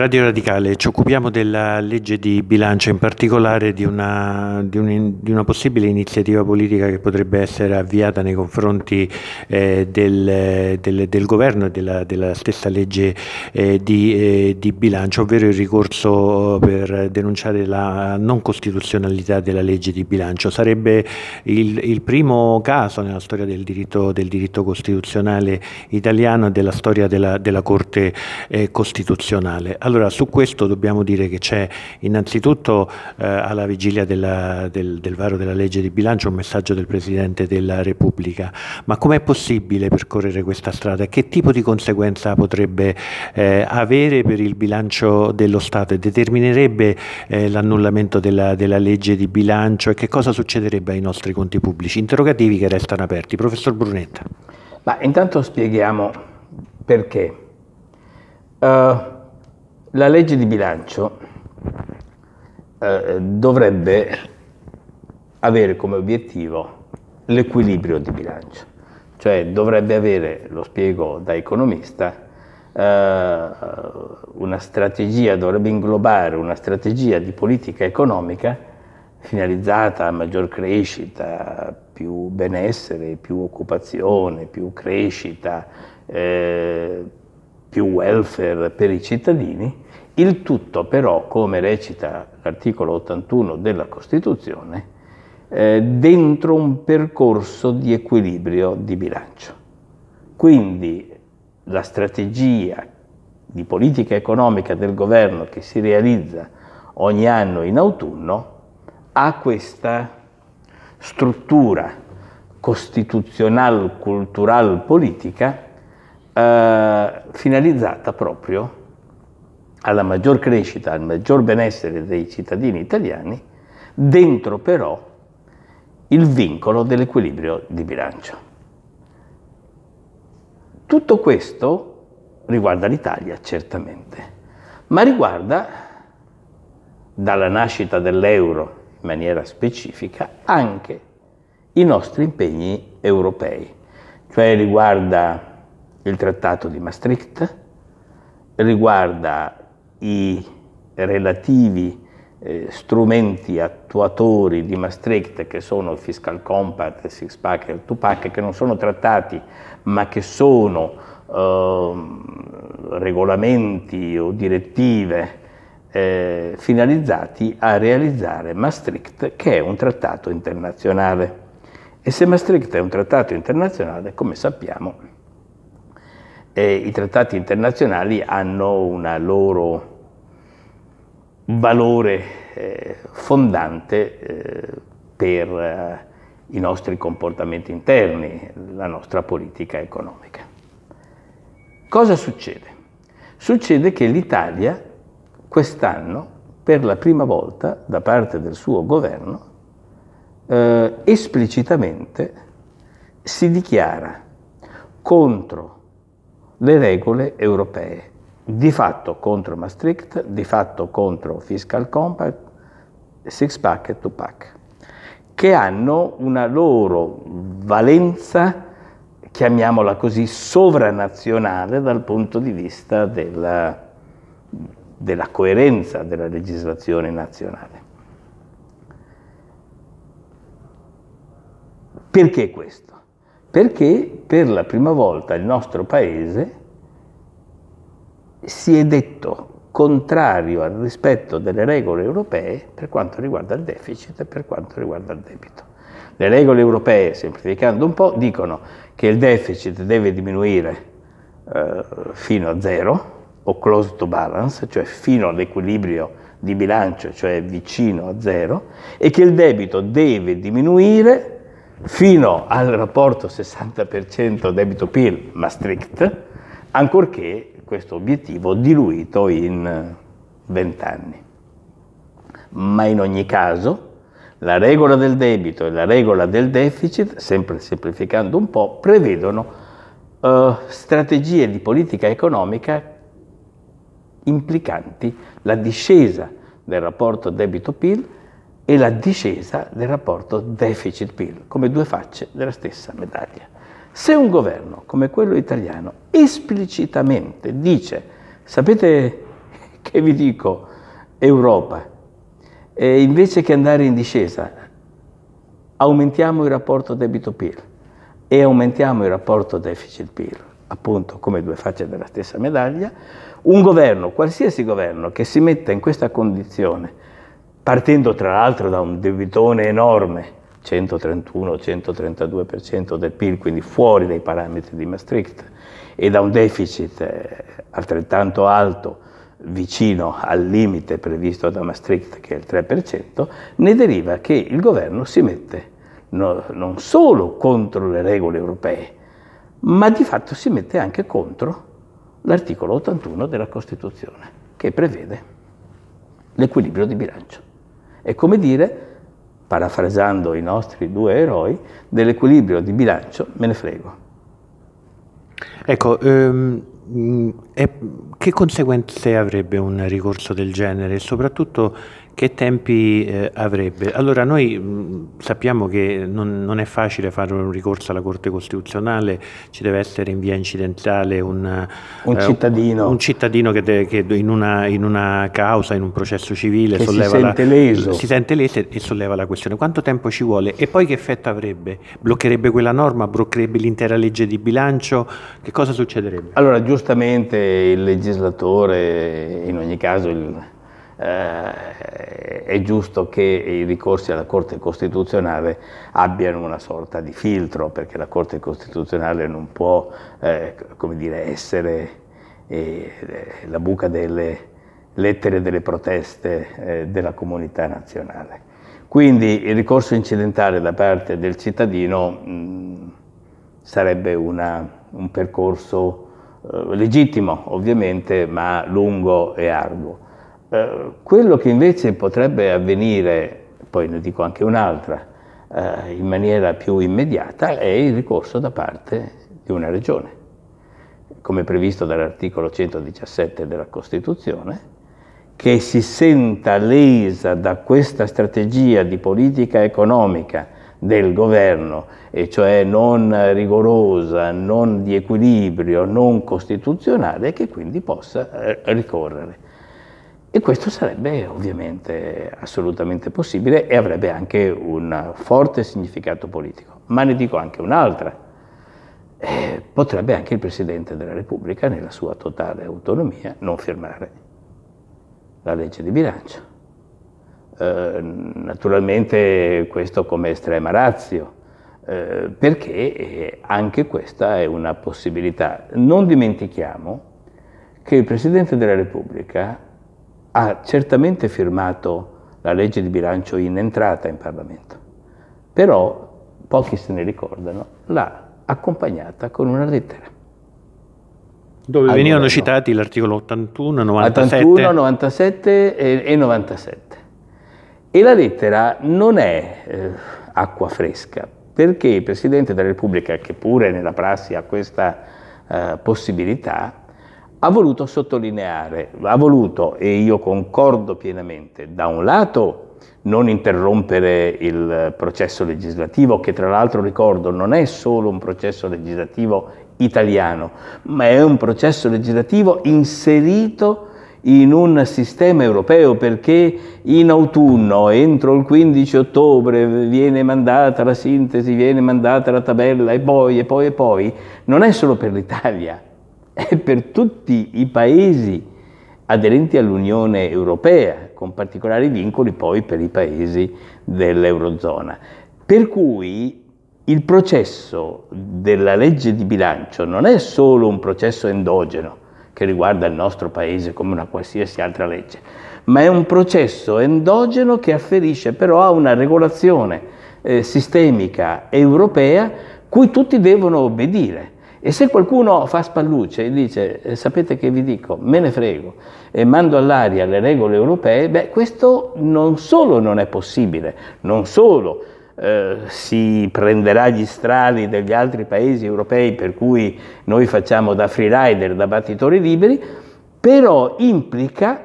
Radio Radicale, ci occupiamo della legge di bilancio, in particolare di una, di un, di una possibile iniziativa politica che potrebbe essere avviata nei confronti eh, del, del, del, governo e della, della, stessa legge eh, di, eh, di, bilancio, ovvero il ricorso oh, per denunciare la non costituzionalità della legge di bilancio. Sarebbe il, il primo caso nella storia del diritto, del diritto, costituzionale italiano e della storia della, della Corte eh, Costituzionale. Allora, su questo dobbiamo dire che c'è innanzitutto eh, alla vigilia della, del, del, varo della legge di bilancio un messaggio del Presidente della Repubblica, ma com'è possibile percorrere questa strada che tipo di conseguenza potrebbe eh, avere per il bilancio dello Stato e determinerebbe eh, l'annullamento della, della, legge di bilancio e che cosa succederebbe ai nostri conti pubblici? Interrogativi che restano aperti. Professor Brunetta. Ma intanto spieghiamo perché. Uh, la legge di bilancio eh, dovrebbe avere come obiettivo l'equilibrio di bilancio, cioè dovrebbe avere, lo spiego da economista, eh, una strategia, dovrebbe inglobare una strategia di politica economica finalizzata a maggior crescita, più benessere, più occupazione, più crescita, eh, più welfare per i cittadini, il tutto però, come recita l'articolo 81 della Costituzione, eh, dentro un percorso di equilibrio di bilancio. Quindi la strategia di politica economica del governo che si realizza ogni anno in autunno ha questa struttura costituzional, cultural, politica eh, finalizzata proprio alla maggior crescita, al maggior benessere dei cittadini italiani, dentro però il vincolo dell'equilibrio di bilancio. Tutto questo riguarda l'Italia, certamente, ma riguarda, dalla nascita dell'euro in maniera specifica, anche i nostri impegni europei, cioè riguarda il trattato di Maastricht, riguarda i relativi eh, strumenti attuatori di Maastricht che sono il Fiscal Compact, il Six Pack e il Two Pack, che non sono trattati ma che sono eh, regolamenti o direttive eh, finalizzati a realizzare Maastricht che è un trattato internazionale. E se Maastricht è un trattato internazionale, come sappiamo, eh, i trattati internazionali hanno un loro valore eh, fondante eh, per eh, i nostri comportamenti interni, la nostra politica economica. Cosa succede? Succede che l'Italia quest'anno, per la prima volta da parte del suo governo, eh, esplicitamente si dichiara contro le regole europee, di fatto contro Maastricht, di fatto contro Fiscal Compact, Six Pack e Two Pack, che hanno una loro valenza, chiamiamola così, sovranazionale dal punto di vista della, della coerenza della legislazione nazionale. Perché questo? perché per la prima volta il nostro paese si è detto contrario al rispetto delle regole europee per quanto riguarda il deficit e per quanto riguarda il debito. Le regole europee, semplificando un po', dicono che il deficit deve diminuire eh, fino a zero o close to balance, cioè fino all'equilibrio di bilancio, cioè vicino a zero, e che il debito deve diminuire fino al rapporto 60% debito-PIL Maastricht, ancorché questo obiettivo diluito in 20 anni. Ma in ogni caso la regola del debito e la regola del deficit, sempre semplificando un po', prevedono eh, strategie di politica economica implicanti la discesa del rapporto debito-PIL e la discesa del rapporto deficit-PIL, come due facce della stessa medaglia. Se un governo come quello italiano esplicitamente dice, sapete che vi dico Europa, e invece che andare in discesa aumentiamo il rapporto debito-PIL e aumentiamo il rapporto deficit-PIL, appunto come due facce della stessa medaglia, un governo, qualsiasi governo che si metta in questa condizione partendo tra l'altro da un debitone enorme, 131-132% del PIL, quindi fuori dai parametri di Maastricht, e da un deficit eh, altrettanto alto, vicino al limite previsto da Maastricht, che è il 3%, ne deriva che il governo si mette no, non solo contro le regole europee, ma di fatto si mette anche contro l'articolo 81 della Costituzione, che prevede l'equilibrio di bilancio. È come dire, parafrasando i nostri due eroi, dell'equilibrio di bilancio me ne frego. Ecco, um... E che conseguenze avrebbe un ricorso del genere? Soprattutto che tempi eh, avrebbe? Allora noi mh, mm, sappiamo che non, non, è facile fare un ricorso alla Corte Costituzionale, ci deve essere in via incidentale una, un, eh, cittadino. un, cittadino. che, de, che in, una, in, una, causa, in un processo civile che solleva si sente, la, leso. si sente leso e solleva la questione. Quanto tempo ci vuole? E poi che effetto avrebbe? Bloccherebbe quella norma? Bloccherebbe l'intera legge di bilancio? Che cosa succederebbe? Allora giustamente il legislatore, in ogni caso il eh, è giusto che i ricorsi alla Corte Costituzionale abbiano una sorta di filtro, perché la Corte Costituzionale non può eh, dire, essere eh, la buca delle lettere delle proteste eh, della comunità nazionale. Quindi il ricorso incidentale da parte del cittadino mh, mm, sarebbe una, un percorso eh, legittimo ovviamente, ma lungo e arduo. Eh, quello che invece potrebbe avvenire, poi ne dico anche un'altra, eh, in maniera più immediata, è il ricorso da parte di una regione, come previsto dall'articolo 117 della Costituzione, che si senta lesa da questa strategia di politica economica del governo, e cioè non rigorosa, non di equilibrio, non costituzionale, che quindi possa eh, ricorrere e questo sarebbe ovviamente assolutamente possibile e avrebbe anche un forte significato politico. Ma ne dico anche un'altra. Eh, potrebbe anche il Presidente della Repubblica, nella sua totale autonomia, non firmare la legge di bilancio. Eh, naturalmente questo come estrema razio, eh, perché eh, anche questa è una possibilità. Non dimentichiamo che il Presidente della Repubblica ha certamente firmato la legge di bilancio in entrata in Parlamento, però pochi se ne ricordano, l'ha accompagnata con una lettera. Dove Al venivano governo. citati l'articolo 81, 97. 81, 97 e, e 97. E la lettera non è eh, acqua fresca, perché il Presidente della Repubblica, che pure nella prassi ha questa eh, possibilità, ha voluto sottolineare, ha voluto, e io concordo pienamente, da un lato non interrompere il processo legislativo, che tra l'altro ricordo non è solo un processo legislativo italiano, ma è un processo legislativo inserito in un sistema europeo perché in autunno, entro il 15 ottobre, viene mandata la sintesi, viene mandata la tabella e poi e poi e poi, non è solo per l'Italia, e per tutti i paesi aderenti all'Unione Europea, con particolari vincoli poi per i paesi dell'Eurozona. Per cui il processo della legge di bilancio non è solo un processo endogeno che riguarda il nostro paese come una qualsiasi altra legge, ma è un processo endogeno che afferisce però a una regolazione eh, sistemica europea cui tutti devono obbedire. E se qualcuno fa spallucce e dice, eh, sapete che vi dico, me ne frego, e mando all'aria le regole europee, beh, questo non solo non è possibile, non solo eh, si prenderà gli strali degli altri paesi europei per cui noi facciamo da freerider, da battitori liberi, però implica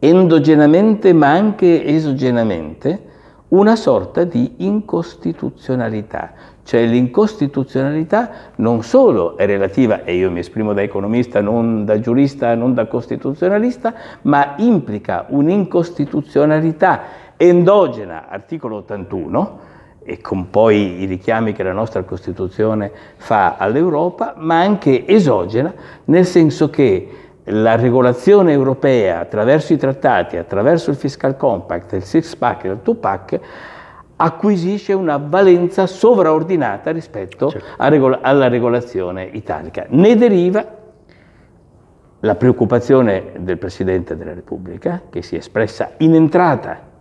endogenamente ma anche esogenamente una sorta di incostituzionalità, cioè l'incostituzionalità non solo è relativa, e io mi esprimo da economista, non da giurista, non da costituzionalista, ma implica un'incostituzionalità endogena, articolo 81, e con poi i richiami che la nostra Costituzione fa all'Europa, ma anche esogena, nel senso che la regolazione europea attraverso i trattati, attraverso il fiscal compact, il six pack e il two pack acquisisce una valenza sovraordinata rispetto certo. regol alla regolazione italica. Ne deriva la preoccupazione del Presidente della Repubblica, che si è espressa in entrata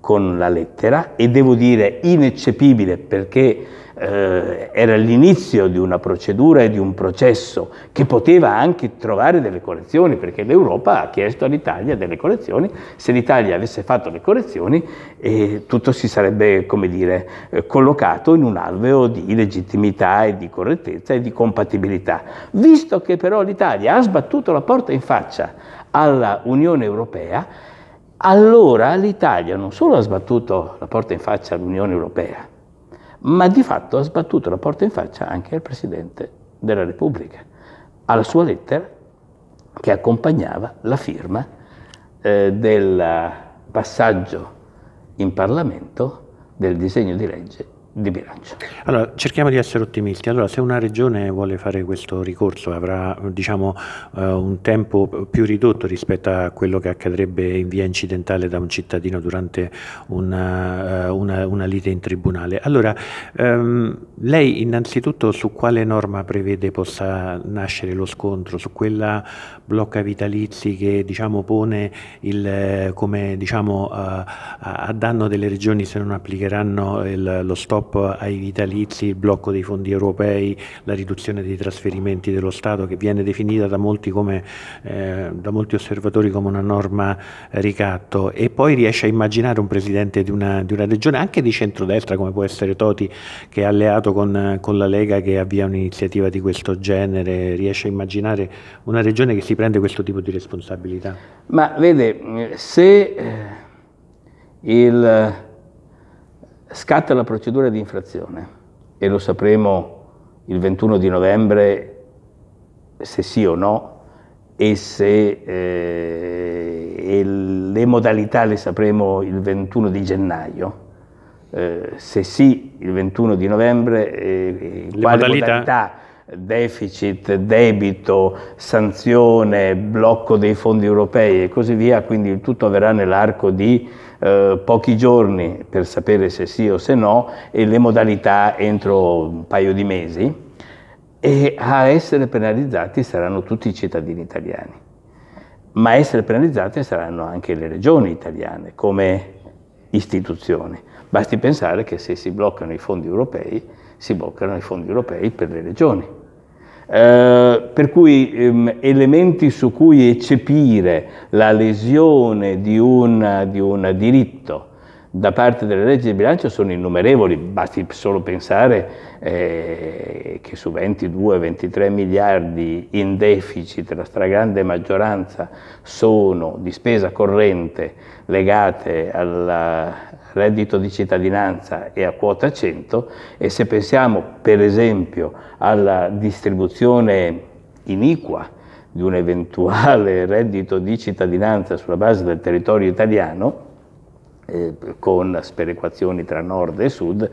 con la lettera e devo dire ineccepibile perché eh, era l'inizio di una procedura e di un processo che poteva anche trovare delle correzioni perché l'Europa ha chiesto all'Italia delle correzioni, se l'Italia avesse fatto le correzioni eh, tutto si sarebbe come dire eh, collocato in un alveo di legittimità e di correttezza e di compatibilità. Visto che però l'Italia ha sbattuto la porta in faccia alla Unione Europea, allora l'Italia non solo ha sbattuto la porta in faccia all'Unione Europea, ma di fatto ha sbattuto la porta in faccia anche al Presidente della Repubblica, alla sua lettera che accompagnava la firma eh, del passaggio in Parlamento del disegno di legge di bilancio. Allora, cerchiamo di essere ottimisti. Allora, se una regione vuole fare questo ricorso avrà diciamo, eh, un tempo più ridotto rispetto a quello che accadrebbe in via incidentale da un cittadino durante una, eh, una, una lite in tribunale. Allora, ehm, lei innanzitutto su quale norma prevede possa nascere lo scontro? Su quella blocca vitalizi che diciamo, pone il, eh, come, diciamo, eh, a danno delle regioni se non applicheranno il, lo stop stop ai vitalizi, il blocco dei fondi europei, la riduzione dei trasferimenti dello Stato che viene definita da molti, come, eh, da molti osservatori come una norma ricatto e poi riesce a immaginare un presidente di una, di una regione anche di centrodestra come può essere Toti che è alleato con, con la Lega che avvia un'iniziativa di questo genere, riesce a immaginare una regione che si prende questo tipo di responsabilità? Ma vede, se eh, il scatta la procedura di infrazione e lo sapremo il 21 di novembre se sì o no e, se, eh, e le modalità le sapremo il 21 di gennaio. Eh, se sì il 21 di novembre, eh, eh quale modalità? modalità? deficit, debito, sanzione, blocco dei fondi europei e così via, quindi tutto avverrà nell'arco di eh, pochi giorni per sapere se sì o se no e le modalità entro un paio di mesi e a essere penalizzati saranno tutti i cittadini italiani, ma a essere penalizzate saranno anche le regioni italiane come istituzioni. Basti pensare che se si bloccano i fondi europei, si bloccano i fondi europei per le regioni. Eh, per cui ehm, elementi su cui eccepire la lesione di un, di un diritto da parte delle leggi di bilancio sono innumerevoli, basti solo pensare eh, che su 22-23 miliardi in deficit la stragrande maggioranza sono di spesa corrente legate alla, reddito di cittadinanza è a quota 100 e se pensiamo per esempio alla distribuzione iniqua di un eventuale reddito di cittadinanza sulla base del territorio italiano, eh, con sperequazioni tra nord e sud,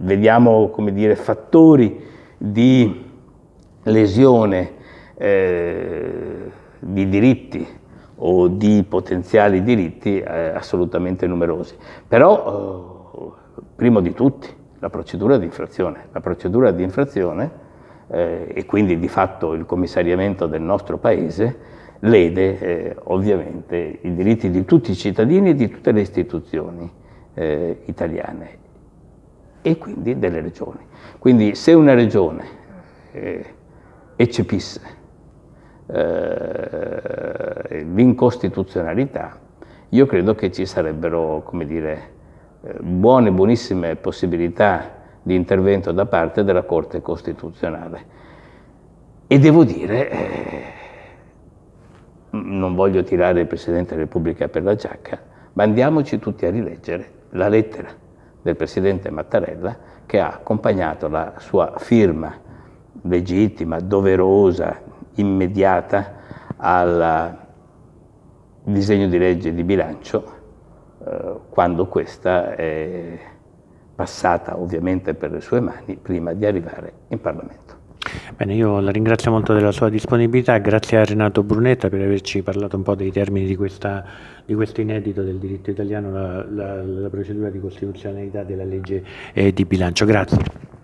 vediamo come dire, fattori di lesione eh, di diritti o di potenziali diritti eh, assolutamente numerosi. Però, eh, primo di tutti, la procedura di infrazione. La procedura di infrazione eh, e quindi di fatto il commissariamento del nostro Paese lede eh, ovviamente i diritti di tutti i cittadini e di tutte le istituzioni eh, italiane e quindi delle regioni. Quindi se una regione eh, eccepisse eh, l'incostituzionalità, eh, io credo che ci sarebbero, come dire, eh, buone, buonissime possibilità di intervento da parte della Corte Costituzionale. E devo dire, eh, non voglio tirare il Presidente della Repubblica per la giacca, ma andiamoci tutti a rileggere la lettera del Presidente Mattarella che ha accompagnato la sua firma legittima, doverosa, immediata al disegno di legge di bilancio eh, quando questa è passata ovviamente per le sue mani prima di arrivare in Parlamento. Bene, io la ringrazio molto della sua disponibilità, grazie a Renato Brunetta per averci parlato un po' dei termini di, questa, di questo inedito del diritto italiano, la, la, la, procedura di costituzionalità della legge eh, di bilancio. Grazie.